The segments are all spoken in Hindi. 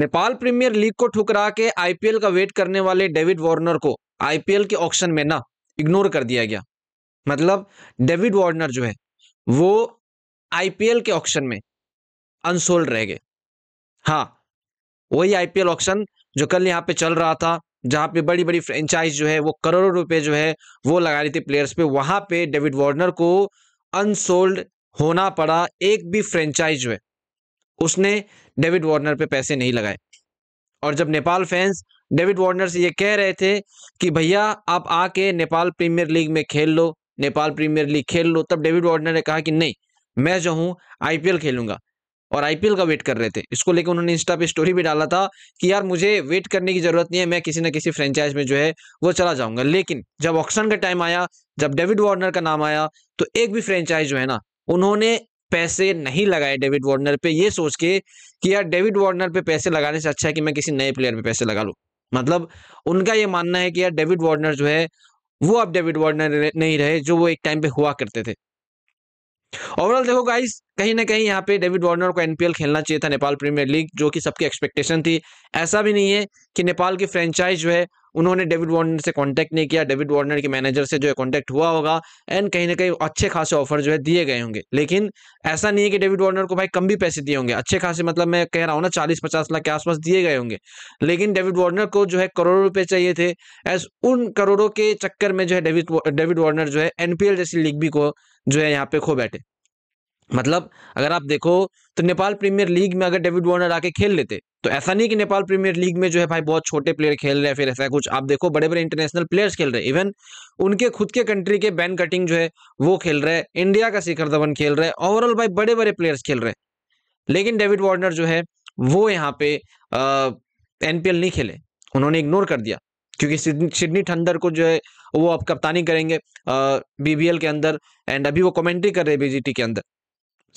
नेपाल प्रीमियर लीग को ठुकरा के आईपीएल का वेट करने वाले डेविड वार्नर को आईपीएल के ऑप्शन में ना इग्नोर कर दिया गया मतलब डेविड वार्नर जो है वो आईपीएल के ऑप्शन में अनसोल्ड रह गए हाँ वही आईपीएल ऑप्शन जो कल यहाँ पे चल रहा था जहाँ पे बड़ी बड़ी फ्रेंचाइज जो है वो करोड़ों रुपए जो है वो लगा रही थी प्लेयर्स पे वहां पे डेविड वार्नर को अनसोल्ड होना पड़ा एक भी फ्रेंचाइज जो है उसने डेविड वार्नर पे पैसे नहीं लगाए और जब नेपाल फैंस डेविड वार्नर से ये कह रहे थे कि भैया आप आके नेपाल प्रीमियर लीग में खेल लो नेपाल प्रीमियर लीग खेल लो तब डेविड वार्नर ने कहा कि नहीं मैं जो हूँ आईपीएल खेलूंगा और आईपीएल का वेट कर रहे थे इसको लेकर उन्होंने इंस्टा पे स्टोरी भी डाला था कि यार मुझे वेट करने की जरूरत नहीं है मैं किसी ना किसी फ्रेंचाइज में जो है वो चला जाऊंगा लेकिन जब ऑक्शन का टाइम आया जब डेविड वार्नर का नाम आया तो एक भी फ्रेंचाइज जो है ना उन्होंने पैसे नहीं लगाए डेविड वार्नर पे ये सोच के कि यार डेविड वार्नर पे पैसे लगाने से अच्छा है कि मैं किसी नए प्लेयर पे पैसे लगा लूँ मतलब उनका ये मानना है कि यार डेविड वार्नर जो है वो अब डेविड वार्नर नहीं रहे जो वो एक टाइम पे हुआ करते थे ओवरऑल देखो गाइस कहीं ना कहीं यहाँ पे डेविड वार्नर को एनपीएल खेलना चाहिए था नेपाल प्रीमियर लीग जो कि सबकी एक्सपेक्टेशन थी ऐसा भी नहीं है कि नेपाल की फ्रेंचाइज जो है उन्होंने डेविड वार्नर से कांटेक्ट नहीं किया डेविड वार्नर के मैनेजर से जो है कॉन्टैक्ट हुआ होगा एंड कहीं ना कहीं अच्छे खासे ऑफर जो है दिए गए होंगे लेकिन ऐसा नहीं है कि डेविड वार्नर को भाई कम भी पैसे दिए होंगे अच्छे खासे मतलब मैं कह रहा हूँ ना चालीस पचास लाख के आसपास दिए गए होंगे लेकिन डेविड वार्नर को जो है करोड़ों रुपये चाहिए थे एज उन करोड़ों के चक्कर में जो है डेविड डेविड वार्नर जो है एनपीएल जैसी लीग भी को जो है यहाँ पे खो बैठे मतलब अगर आप देखो तो नेपाल प्रीमियर लीग में अगर डेविड वार्नर आके खेल लेते तो ऐसा नहीं कि नेपाल प्रीमियर लीग में जो है भाई बहुत छोटे प्लेयर खेल रहे हैं फिर ऐसा कुछ आप देखो बड़े बड़े इंटरनेशनल प्लेयर्स खेल रहे हैं इवन उनके खुद के कंट्री के बैन कटिंग जो है वो खेल रहे हैं इंडिया का शिखर धवन खेल रहे हैं ओवरऑल भाई बड़े बड़े प्लेयर्स खेल रहे लेकिन डेविड वार्नर जो है वो यहाँ पे एनपीएल नहीं खेले उन्होंने इग्नोर कर दिया क्योंकि सिडनी ठंडर को जो है वो अब कप्तानी करेंगे बीबीएल के अंदर एंड अभी वो कमेंट्री कर रहे हैं बीजीटी के अंदर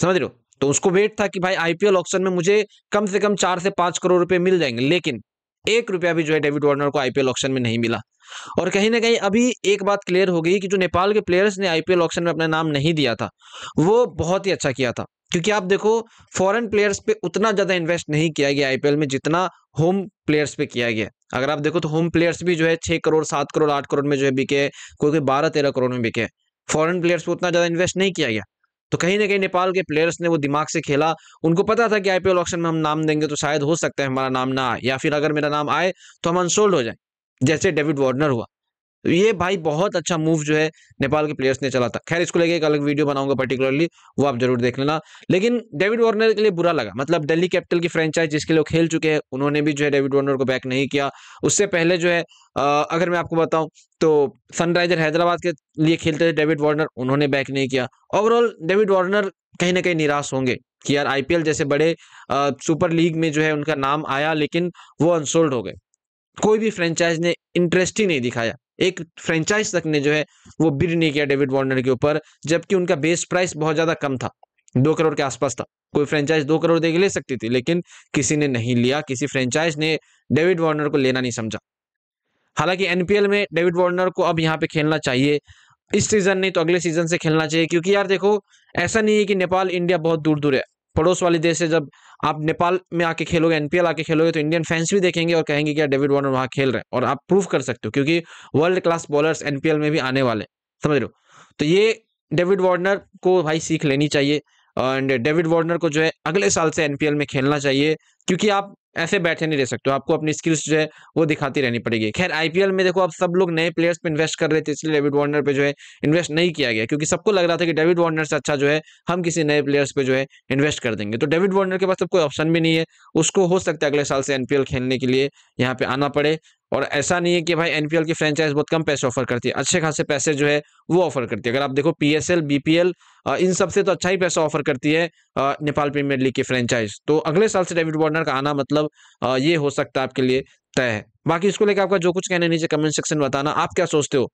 समझ रहे हो तो उसको वेट था कि भाई आईपीएल ऑप्शन में मुझे कम से कम चार से पांच करोड़ रुपए मिल जाएंगे लेकिन एक रुपया भी जो है डेविड वार्नर को आईपीएल ऑप्शन में नहीं मिला और कहीं ना कहीं अभी एक बात क्लियर हो गई कि जो नेपाल के प्लेयर्स ने आईपीएल ऑप्शन में अपना नाम नहीं दिया था वो बहुत ही अच्छा किया था क्योंकि आप देखो फॉरेन प्लेयर्स पे उतना ज़्यादा इन्वेस्ट नहीं किया गया आईपीएल में जितना होम प्लेयर्स पे किया गया अगर आप देखो तो होम प्लेयर्स भी जो है छह करोड़ सात करोड़ आठ करोड़ में जो है बिके कोई कोई बारह तेरह करोड़ में बिके फॉरेन प्लेयर्स पे उतना ज़्यादा इन्वेस्ट नहीं किया गया तो कहीं ना कहीं नेपाल के प्लेयर्स ने वो दिमाग से खेला उनको पता था कि आईपीएल ऑप्शन में हम नाम देंगे तो शायद हो सकता है हमारा नाम ना आए या फिर अगर मेरा नाम आए तो हम अनसोल्ड हो जाए जैसे डेविड वार्नर हुआ ये भाई बहुत अच्छा मूव जो है नेपाल के प्लेयर्स ने चला था खैर इसको लेके एक अलग वीडियो बनाऊंगा पर्टिकुलरली वो आप जरूर देख लेना लेकिन डेविड वार्नर के लिए बुरा लगा मतलब दिल्ली कैपिटल की फ्रेंचाइज जिसके लोग खेल चुके हैं उन्होंने भी जो है डेविड वार्नर को बैक नहीं किया उससे पहले जो है अगर मैं आपको बताऊं तो सनराइजर हैदराबाद के लिए खेलते थे डेविड वार्नर उन्होंने बैक नहीं किया ओवरऑल डेविड वार्नर कहीं ना कहीं निराश होंगे कि यार आई जैसे बड़े सुपर लीग में जो है उनका नाम आया लेकिन वो अनसोल्ड हो गए कोई भी फ्रेंचाइज ने इंटरेस्ट ही नहीं दिखाया एक फ्रेंचाइज तक ने जो है वो बिड नहीं किया डेविड वार्नर के ऊपर जबकि उनका बेस प्राइस बहुत ज़्यादा कम था दो करोड़ के आसपास था कोई फ्रेंचाइज दो करोड़ देकर ले सकती थी लेकिन किसी ने नहीं लिया किसी फ्रेंचाइज ने डेविड वार्नर को लेना नहीं समझा हालांकि एनपीएल में डेविड वार्नर को अब यहाँ पे खेलना चाहिए इस सीजन नहीं तो अगले सीजन से खेलना चाहिए क्योंकि यार देखो ऐसा नहीं है कि नेपाल इंडिया बहुत दूर दूर है पड़ोस वाले देश से जब आप नेपाल में आके खेलोगे एनपीएल आके खेलोगे तो इंडियन फैंस भी देखेंगे और कहेंगे कि यार डेविड वार्नर वहाँ खेल रहे हैं और आप प्रूव कर सकते हो क्योंकि वर्ल्ड क्लास बॉलर्स एनपीएल में भी आने वाले समझ लो तो ये डेविड वार्नर को भाई सीख लेनी चाहिए एंड डेविड वार्नर को जो है अगले साल से एनपीएल में खेलना चाहिए क्योंकि आप ऐसे बैठे नहीं रह सकते आपको अपनी स्किल्स जो है वो दिखाती रहनी पड़ेगी खैर आईपीएल में देखो आप सब लोग नए प्लेयर्स पे इन्वेस्ट कर रहे थे इसलिए डेविड वार्नर पे जो है इन्वेस्ट नहीं किया गया क्योंकि सबको लग रहा था कि डेविड वार्नर से अच्छा जो है हम किसी नए प्लेयर्स पे जो है इन्वेस्ट कर देंगे तो डेविड वार्नर के पास अब कोई ऑप्शन भी नहीं है उसको हो सकता है अगले साल से एनपीएल खेलने के लिए यहाँ पे आना पड़े और ऐसा नहीं है कि भाई एनपीएल की फ्रेंचाइज बहुत कम पैसे ऑफर करती है अच्छे खासे पैसे जो है वो ऑफर करती है अगर आप देखो पीएसएल बीपीएल इन सबसे तो अच्छा ही पैसा ऑफर करती है नेपाल प्रीमियर लीग की फ्रेंचाइज तो अगले साल से डेविड वार्नर का आना मतलब ये हो सकता है आपके लिए तय है बाकी इसको लेकर आपका जो कुछ कहना नीचे कमेंट सेक्शन में बताना आप क्या सोचते हो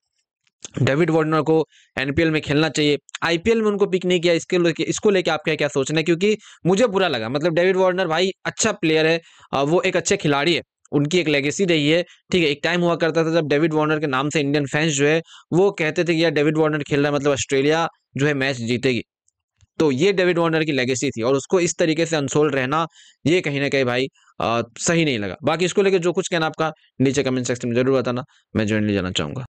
डेविड वार्नर को एनपीएल में खेलना चाहिए आईपीएल में उनको पिक नहीं किया इसके लेके इसको लेके आपका क्या सोचना है क्योंकि मुझे बुरा लगा मतलब डेविड वार्नर भाई अच्छा प्लेयर है वो एक अच्छे खिलाड़ी है उनकी एक लेगेसी रही है ठीक है एक टाइम हुआ करता था जब डेविड वार्नर के नाम से इंडियन फैंस जो है वो कहते थे कि यार डेविड वार्नर खेल रहा है मतलब ऑस्ट्रेलिया जो है मैच जीतेगी तो ये डेविड वार्नर की लेगेसी थी और उसको इस तरीके से अनसोल्ड रहना ये कहीं ना कहीं भाई आ, सही नहीं लगा बाकी इसको लेकर जो कुछ कहना आपका नीचे कमेंट सेक्शन में जरूर बताना मैं ज्वाइनली जाना चाहूँगा